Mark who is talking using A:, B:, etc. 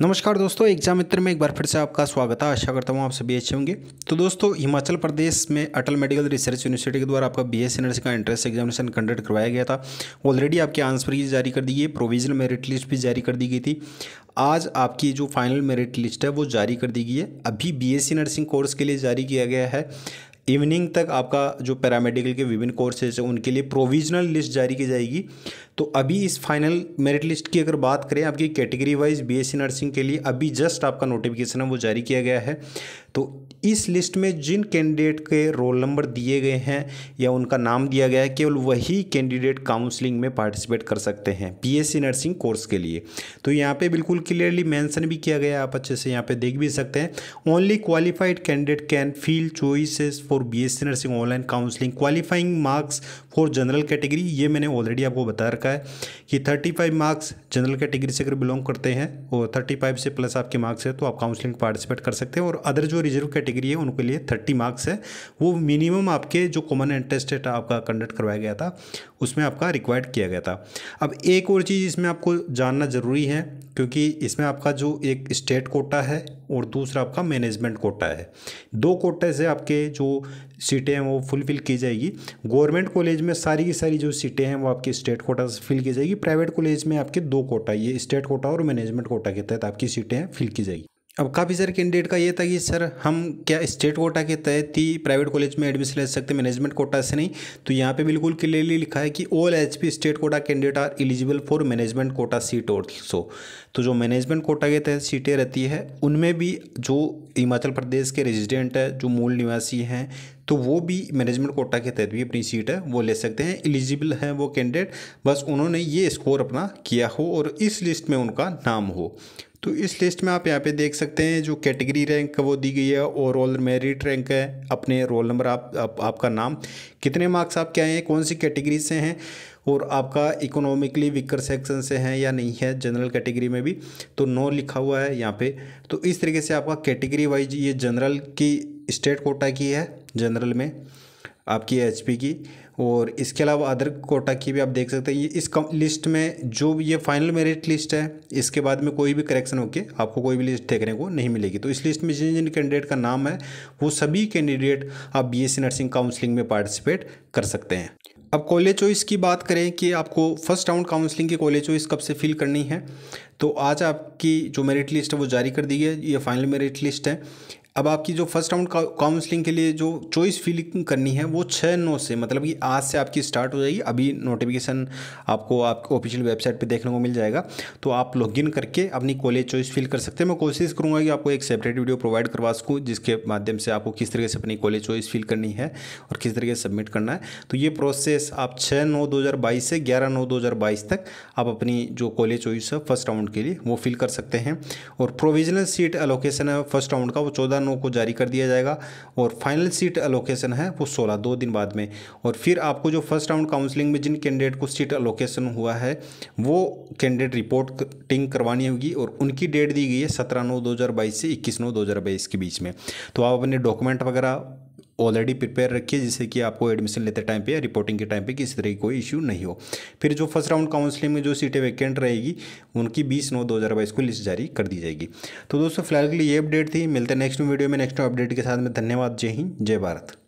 A: नमस्कार दोस्तों एग्जाम मित्र में एक बार फिर से आपका स्वागत है आशा करता हूँ आप सभी अच्छे होंगे तो दोस्तों हिमाचल प्रदेश में अटल मेडिकल रिसर्च यूनिवर्सिटी के द्वारा आपका बी एस नर्सिंग का एंट्रेंस एग्जामिनेशन कंडक्ट करवाया गया था ऑलरेडी आपके आंसर की जारी कर दी गई प्रोविजनल मेरिट लिस्ट भी जारी कर दी गई थी आज आपकी जो फाइनल मेरिट लिस्ट है वो जारी कर दी गई है अभी बी नर्सिंग कोर्स के लिए जारी किया गया है इवनिंग तक आपका जो पैरामेडिकल के विभिन्न कोर्सेज हैं उनके लिए प्रोविजनल लिस्ट जारी की जाएगी तो अभी इस फाइनल मेरिट लिस्ट की अगर बात करें आपकी कैटेगरी वाइज बीएससी नर्सिंग के लिए अभी जस्ट आपका नोटिफिकेशन है वो जारी किया गया है तो इस लिस्ट में जिन कैंडिडेट के रोल नंबर दिए गए हैं या उनका नाम दिया गया है केवल वही कैंडिडेट काउंसलिंग में पार्टिसिपेट कर सकते हैं बीएससी नर्सिंग कोर्स के लिए तो यहाँ पे बिल्कुल क्लियरली मेंशन भी किया गया आप अच्छे से यहाँ पे देख भी सकते हैं only qualified candidate can fill choices for BSc nursing online counselling qualifying marks for general category ये मैंने ऑलरेडी आपको बता रखा है कि thirty five marks general category से अगर बिलोंग करते हैं और थर्टी फाइव से प्लस आपके मार्क्स है तो आप काउंसलिंग पार्टिसिपेट कर सकते हैं और अदर जो और रिजर्व कैटेगरी है उनके लिए थर्टी मार्क्स है वो मिनिमम आपके जो कॉमन एंट्रेंस टेस्ट आपका कंडक्ट करवाया गया था उसमें आपका रिक्वायर्ड किया गया था अब एक और चीज़ इसमें आपको जानना ज़रूरी है क्योंकि इसमें आपका जो एक स्टेट कोटा है और दूसरा आपका मैनेजमेंट कोटा है दो कोटे से आपके जो सीटें हैं वो फुलफ़िल की जाएगी गवर्नमेंट कॉलेज में सारी की सारी जो सीटें हैं वो आपकी स्टेट कोटा से फिल की जाएगी प्राइवेट कॉलेज में आपके दो कोटा ये स्टेट कोटा और मैनेजमेंट कोटा के तहत आपकी सीटें फिल की जाएगी अब काफ़ी सारे कैंडिडेट का ये था कि सर हम क्या स्टेट कोटा के तहत ही प्राइवेट कॉलेज में एडमिशन ले सकते मैनेजमेंट कोटा से नहीं तो यहाँ पे बिल्कुल क्लियरली लिखा है कि all H P state quota candidate are eligible for management quota seat also तो जो मैनेजमेंट कोटा के तहत सीटें रहती है उनमें भी जो हिमाचल प्रदेश के रेजिडेंट है जो मूल निवासी हैं तो वो भी मैनेजमेंट कोटा के तहत भी अपनी सीट है वो ले सकते हैं एलिजिबल हैं वो कैंडिडेट बस उन्होंने ये स्कोर अपना किया हो और इस लिस्ट में उनका नाम हो तो इस लिस्ट में आप यहाँ पे देख सकते हैं जो कैटेगरी रैंक वो दी गई है ओवरऑल मेरिट रैंक है अपने रोल नंबर आप, आप आपका नाम कितने मार्क्स आपके आए हैं कौन सी कैटेगरी से हैं और आपका इकोनॉमिकली वीकर सेक्शन से है या नहीं है जनरल कैटेगरी में भी तो नो लिखा हुआ है यहाँ पे तो इस तरीके से आपका कैटेगरी वाइज ये जनरल की स्टेट कोटा की है जनरल में आपकी एच की और इसके अलावा अदर कोटा की भी आप देख सकते हैं इस कम लिस्ट में जो भी ये फाइनल मेरिट लिस्ट है इसके बाद में कोई भी करेक्शन होके आपको कोई भी लिस्ट देखने को नहीं मिलेगी तो इस लिस्ट में जिन जिन कैंडिडेट का नाम है वो सभी कैंडिडेट आप बी नर्सिंग काउंसलिंग में पार्टिसिपेट कर सकते हैं अब कॉलेज चॉइस की बात करें कि आपको फर्स्ट राउंड काउंसलिंग की कॉलेज चॉइस कब से फिल करनी है तो आज आपकी जो मेरिट लिस्ट है वो जारी कर दी गई है ये फाइनल मेरिट लिस्ट है अब आपकी जो फर्स्ट राउंड काउंसलिंग के लिए जो चॉइस फिलिंग करनी है वो छः नौ से मतलब कि आज से आपकी स्टार्ट हो जाएगी अभी नोटिफिकेशन आपको आप ऑफिशियल वेबसाइट पे देखने को मिल जाएगा तो आप लॉगिन करके अपनी कॉलेज चॉइस फिल कर सकते हैं मैं कोशिश करूँगा कि आपको एक सेपरेट वीडियो प्रोवाइड करवा सकूँ जिसके माध्यम से आपको किस तरीके से अपनी कॉलेज चॉइस फिल करनी है और किस तरीके से सबमिट करना है तो ये प्रोसेस आप छः नौ दो से ग्यारह नौ दो तक आप अपनी जो कॉलेज चॉइस है फर्स्ट राउंड के लिए वो फिल कर सकते हैं और प्रोविजनल सीट अलोकेशन है फर्स्ट राउंड का वो चौदह नौ को जारी कर दिया जाएगा और फाइनल सीट अलोकेशन है वो सोलह दो दिन बाद में और फिर आपको जो फर्स्ट राउंड काउंसलिंग में जिन कैंडिडेट को सीट अलोकेशन हुआ है वो कैंडिडेट रिपोर्टिंग करवानी होगी और उनकी डेट दी गई है सत्रह नौ दो से इक्कीस नौ दो के बीच में तो आप अपने डॉक्यूमेंट वगैरह ऑलरेडी प्रिपेयर रखिए जिससे कि आपको एडमिशन लेते टाइम पे या रिपोर्टिंग के टाइम पे किसी तरह की कोई इशू नहीं हो फिर जो फर्स्ट राउंड काउंसलिंग में जो सीटें वैकेंट रहेगी उनकी बीस नौ दो हज़ार बाईस को लिस्ट जारी कर दी जाएगी तो दोस्तों फिलहाल के लिए ये अपडेट थी मिलते हैं नेक्स्ट वीडियो में नेक्स्ट अपडेट के साथ में धन्यवाद जय हिंद जय भारत